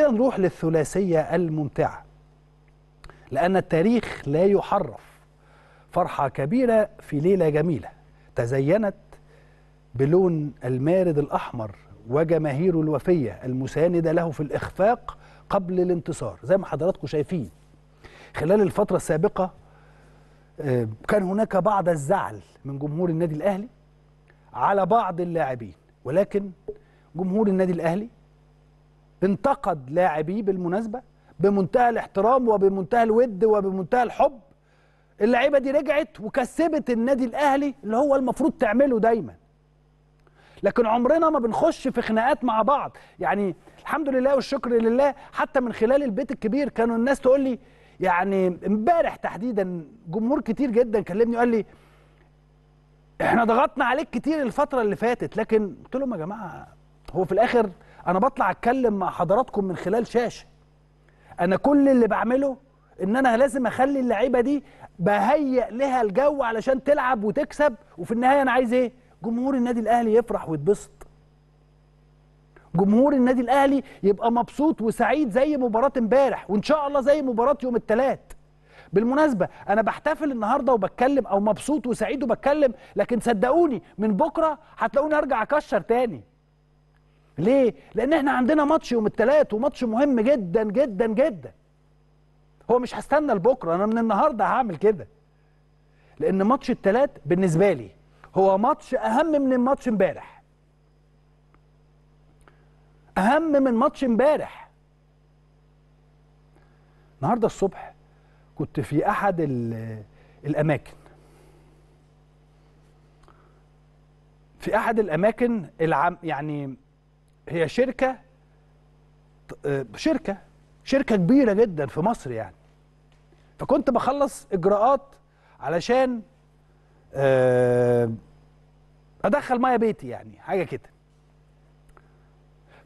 نروح للثلاثية الممتعة لأن التاريخ لا يحرف فرحة كبيرة في ليلة جميلة تزينت بلون المارد الأحمر وجماهيره الوفية المساندة له في الإخفاق قبل الانتصار زي ما حضراتكم شايفين خلال الفترة السابقة آه، كان هناك بعض الزعل من جمهور النادي الأهلي على بعض اللاعبين ولكن جمهور النادي الأهلي انتقد لاعبيه بالمناسبه بمنتهى الاحترام وبمنتهى الود وبمنتهى الحب اللعيبه دي رجعت وكسبت النادي الاهلي اللي هو المفروض تعمله دايما لكن عمرنا ما بنخش في خناقات مع بعض يعني الحمد لله والشكر لله حتى من خلال البيت الكبير كانوا الناس تقول لي يعني امبارح تحديدا جمهور كتير جدا كلمني وقال لي احنا ضغطنا عليك كتير الفتره اللي فاتت لكن قلت لهم يا جماعه هو في الاخر انا بطلع اتكلم مع حضراتكم من خلال شاشه انا كل اللي بعمله ان انا لازم اخلي اللعيبه دي بهيئ لها الجو علشان تلعب وتكسب وفي النهايه انا عايز ايه جمهور النادي الاهلي يفرح ويتبسط جمهور النادي الاهلي يبقى مبسوط وسعيد زي مباراه امبارح وان شاء الله زي مباراه يوم الثلاث بالمناسبه انا بحتفل النهارده وبتكلم او مبسوط وسعيد وبتكلم لكن صدقوني من بكره هتلاقوني ارجع اكشر تاني ليه؟ لأن احنا عندنا ماتش يوم الثلاث وماتش مهم جدا جدا جدا. هو مش هستنى لبكره انا من النهارده هعمل كده. لأن ماتش الثلاث بالنسبة لي هو ماتش أهم من الماتش امبارح. أهم من ماتش امبارح. النهارده الصبح كنت في أحد الأماكن في احد الاماكن العم يعني هي شركه آه، شركه شركه كبيره جدا في مصر يعني فكنت بخلص اجراءات علشان آه، ادخل ميه بيتي يعني حاجه كده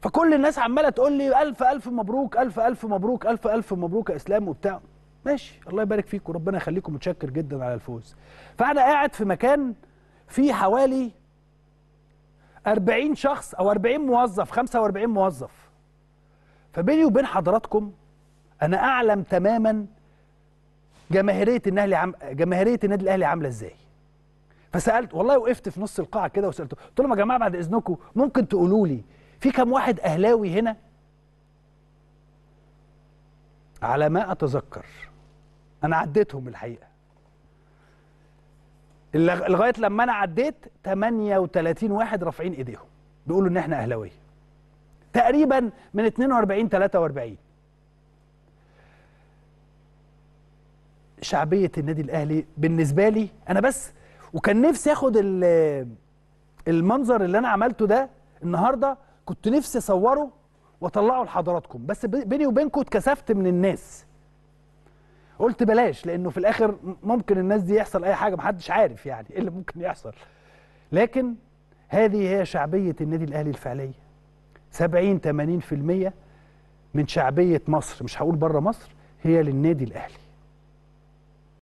فكل الناس عماله تقول لي الف الف مبروك الف الف مبروك الف الف مبروك يا اسلام وبتاع ماشي الله يبارك فيكم وربنا يخليكم متشكر جدا على الفوز فانا قاعد في مكان فيه حوالي 40 شخص او 40 موظف 45 موظف فبيني وبين حضراتكم انا اعلم تماما جماهيريه النهلي عم... جماهيريه النادي الاهلي عامله ازاي فسالت والله وقفت في نص القاعه كده وسالته قلت لهم يا جماعه بعد اذنكم ممكن تقولوا لي في كم واحد اهلاوي هنا على ما اتذكر انا عديتهم الحقيقه لغايه لما انا عديت 38 واحد رافعين ايديهم بيقولوا ان احنا اهلاويه تقريبا من 42 43 شعبيه النادي الاهلي بالنسبه لي انا بس وكان نفسي اخد المنظر اللي انا عملته ده النهارده كنت نفسي اصوره واطلعه لحضراتكم بس بيني وبينكم اتكسفت من الناس قلت بلاش لانه في الاخر ممكن الناس دي يحصل اي حاجه محدش عارف يعني ايه اللي ممكن يحصل لكن هذه هي شعبيه النادي الاهلي الفعليه 70 80% من شعبيه مصر مش هقول بره مصر هي للنادي الاهلي